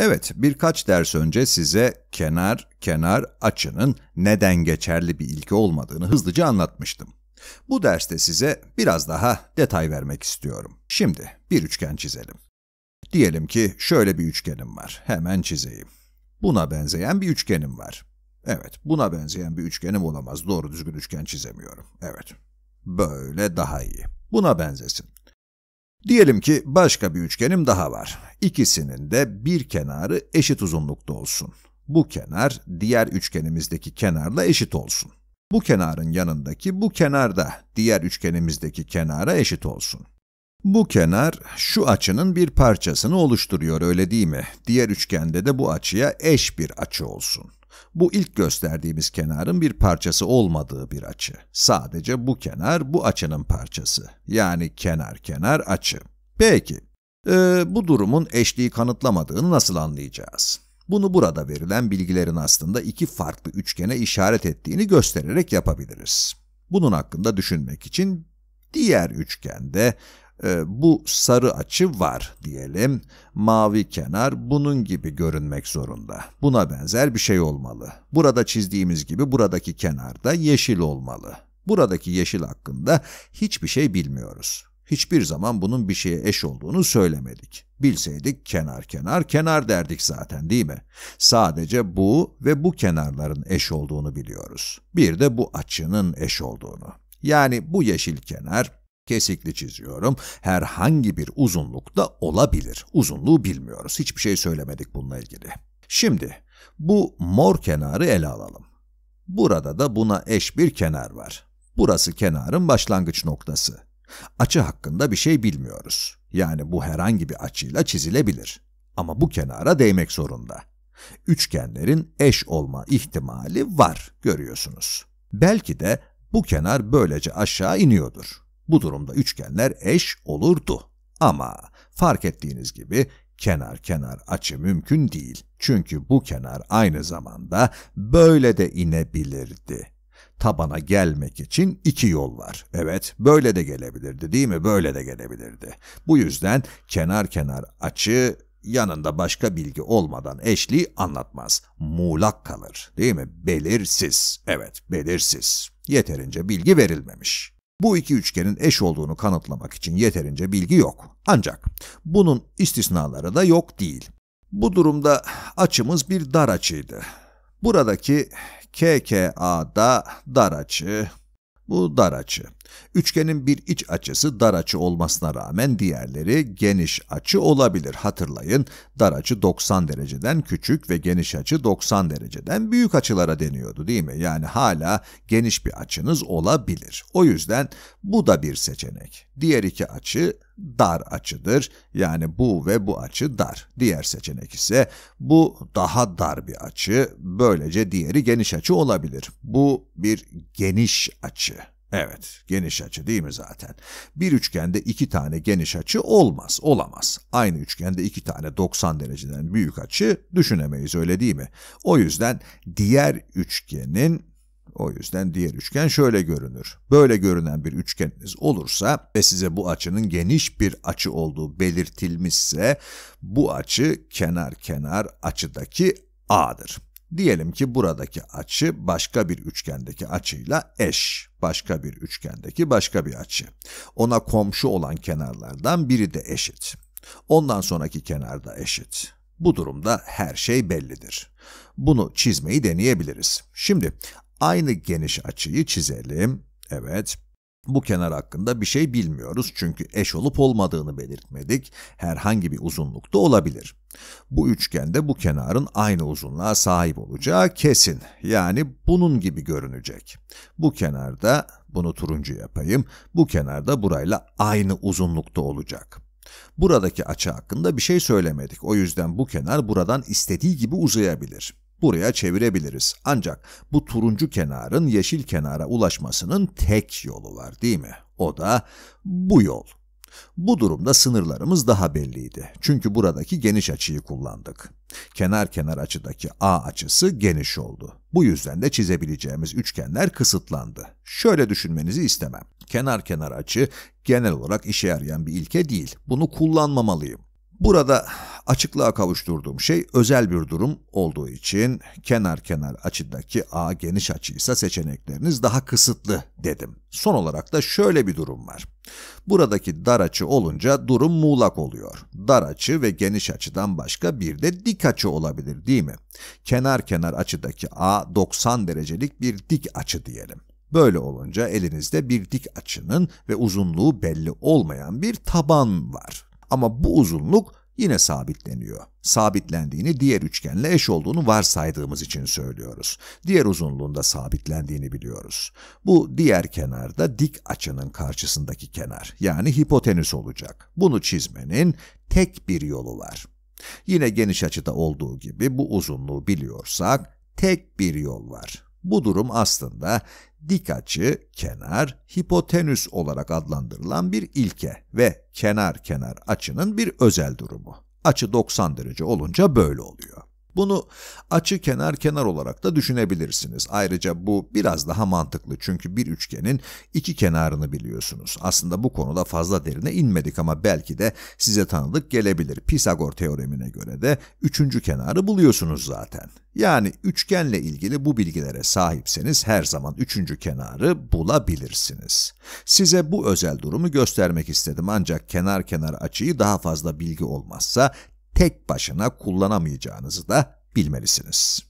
Evet, birkaç ders önce size kenar kenar açının neden geçerli bir ilke olmadığını hızlıca anlatmıştım. Bu derste size biraz daha detay vermek istiyorum. Şimdi bir üçgen çizelim. Diyelim ki şöyle bir üçgenim var. Hemen çizeyim. Buna benzeyen bir üçgenim var. Evet, buna benzeyen bir üçgenim olamaz. Doğru düzgün üçgen çizemiyorum. Evet, böyle daha iyi. Buna benzesin. Diyelim ki başka bir üçgenim daha var. İkisinin de bir kenarı eşit uzunlukta olsun. Bu kenar diğer üçgenimizdeki kenarla eşit olsun. Bu kenarın yanındaki bu kenar da diğer üçgenimizdeki kenara eşit olsun. Bu kenar şu açının bir parçasını oluşturuyor öyle değil mi? Diğer üçgende de bu açıya eş bir açı olsun. Bu ilk gösterdiğimiz kenarın bir parçası olmadığı bir açı. Sadece bu kenar bu açının parçası. Yani kenar kenar açı. Peki, ee, bu durumun eşliği kanıtlamadığını nasıl anlayacağız? Bunu burada verilen bilgilerin aslında iki farklı üçgene işaret ettiğini göstererek yapabiliriz. Bunun hakkında düşünmek için diğer üçgende ee, bu sarı açı var diyelim. Mavi kenar bunun gibi görünmek zorunda. Buna benzer bir şey olmalı. Burada çizdiğimiz gibi buradaki kenarda yeşil olmalı. Buradaki yeşil hakkında hiçbir şey bilmiyoruz. Hiçbir zaman bunun bir şeye eş olduğunu söylemedik. Bilseydik kenar kenar kenar derdik zaten değil mi? Sadece bu ve bu kenarların eş olduğunu biliyoruz. Bir de bu açının eş olduğunu. Yani bu yeşil kenar Kesikli çiziyorum. Herhangi bir uzunlukta olabilir. Uzunluğu bilmiyoruz. Hiçbir şey söylemedik bununla ilgili. Şimdi bu mor kenarı ele alalım. Burada da buna eş bir kenar var. Burası kenarın başlangıç noktası. Açı hakkında bir şey bilmiyoruz. Yani bu herhangi bir açıyla çizilebilir. Ama bu kenara değmek zorunda. Üçgenlerin eş olma ihtimali var, görüyorsunuz. Belki de bu kenar böylece aşağı iniyordur. Bu durumda üçgenler eş olurdu. Ama fark ettiğiniz gibi kenar kenar açı mümkün değil. Çünkü bu kenar aynı zamanda böyle de inebilirdi. Tabana gelmek için iki yol var. Evet, böyle de gelebilirdi değil mi? Böyle de gelebilirdi. Bu yüzden kenar kenar açı yanında başka bilgi olmadan eşliği anlatmaz. Muğlak kalır değil mi? Belirsiz. Evet, belirsiz. Yeterince bilgi verilmemiş. Bu iki üçgenin eş olduğunu kanıtlamak için yeterince bilgi yok. Ancak bunun istisnaları da yok değil. Bu durumda açımız bir dar açıydı. Buradaki KKA'da dar açı, bu dar açı. Üçgenin bir iç açısı dar açı olmasına rağmen diğerleri geniş açı olabilir. Hatırlayın, dar açı 90 dereceden küçük ve geniş açı 90 dereceden büyük açılara deniyordu değil mi? Yani hala geniş bir açınız olabilir. O yüzden bu da bir seçenek. Diğer iki açı dar açıdır. Yani bu ve bu açı dar. Diğer seçenek ise bu daha dar bir açı. Böylece diğeri geniş açı olabilir. Bu bir geniş açı. Evet, geniş açı değil mi zaten? Bir üçgende iki tane geniş açı olmaz, olamaz. Aynı üçgende iki tane 90 dereceden büyük açı düşünemeyiz öyle değil mi? O yüzden diğer üçgenin, o yüzden diğer üçgen şöyle görünür. Böyle görünen bir üçgeniniz olursa ve size bu açının geniş bir açı olduğu belirtilmişse, bu açı kenar kenar açıdaki A'dır. Diyelim ki buradaki açı başka bir üçgendeki açıyla eş, başka bir üçgendeki başka bir açı. Ona komşu olan kenarlardan biri de eşit. Ondan sonraki kenar da eşit. Bu durumda her şey bellidir. Bunu çizmeyi deneyebiliriz. Şimdi aynı geniş açıyı çizelim. Evet, bu kenar hakkında bir şey bilmiyoruz çünkü eş olup olmadığını belirtmedik. Herhangi bir uzunlukta olabilir. Bu üçgende bu kenarın aynı uzunluğa sahip olacağı kesin. Yani bunun gibi görünecek. Bu kenarda, bunu turuncu yapayım, bu kenarda burayla aynı uzunlukta olacak. Buradaki açı hakkında bir şey söylemedik. O yüzden bu kenar buradan istediği gibi uzayabilir buraya çevirebiliriz. Ancak bu turuncu kenarın yeşil kenara ulaşmasının tek yolu var değil mi? O da bu yol. Bu durumda sınırlarımız daha belliydi. Çünkü buradaki geniş açıyı kullandık. Kenar kenar açıdaki A açısı geniş oldu. Bu yüzden de çizebileceğimiz üçgenler kısıtlandı. Şöyle düşünmenizi istemem. Kenar kenar açı genel olarak işe yarayan bir ilke değil. Bunu kullanmamalıyım. Burada açıklığa kavuşturduğum şey özel bir durum olduğu için kenar kenar açıdaki A geniş açıysa seçenekleriniz daha kısıtlı dedim. Son olarak da şöyle bir durum var. Buradaki dar açı olunca durum muğlak oluyor. Dar açı ve geniş açıdan başka bir de dik açı olabilir değil mi? Kenar kenar açıdaki A 90 derecelik bir dik açı diyelim. Böyle olunca elinizde bir dik açının ve uzunluğu belli olmayan bir taban var. Ama bu uzunluk yine sabitleniyor. Sabitlendiğini diğer üçgenle eş olduğunu varsaydığımız için söylüyoruz. Diğer uzunluğunda sabitlendiğini biliyoruz. Bu diğer kenarda dik açının karşısındaki kenar yani hipotenüs olacak. Bunu çizmenin tek bir yolu var. Yine geniş açıda olduğu gibi bu uzunluğu biliyorsak tek bir yol var. Bu durum aslında dik açı, kenar, hipotenüs olarak adlandırılan bir ilke ve kenar kenar açının bir özel durumu. Açı 90 derece olunca böyle oluyor. Bunu açı kenar kenar olarak da düşünebilirsiniz. Ayrıca bu biraz daha mantıklı çünkü bir üçgenin iki kenarını biliyorsunuz. Aslında bu konuda fazla derine inmedik ama belki de size tanıdık gelebilir. Pisagor teoremine göre de üçüncü kenarı buluyorsunuz zaten. Yani üçgenle ilgili bu bilgilere sahipseniz her zaman üçüncü kenarı bulabilirsiniz. Size bu özel durumu göstermek istedim ancak kenar kenar açıyı daha fazla bilgi olmazsa tek başına kullanamayacağınızı da bilmelisiniz.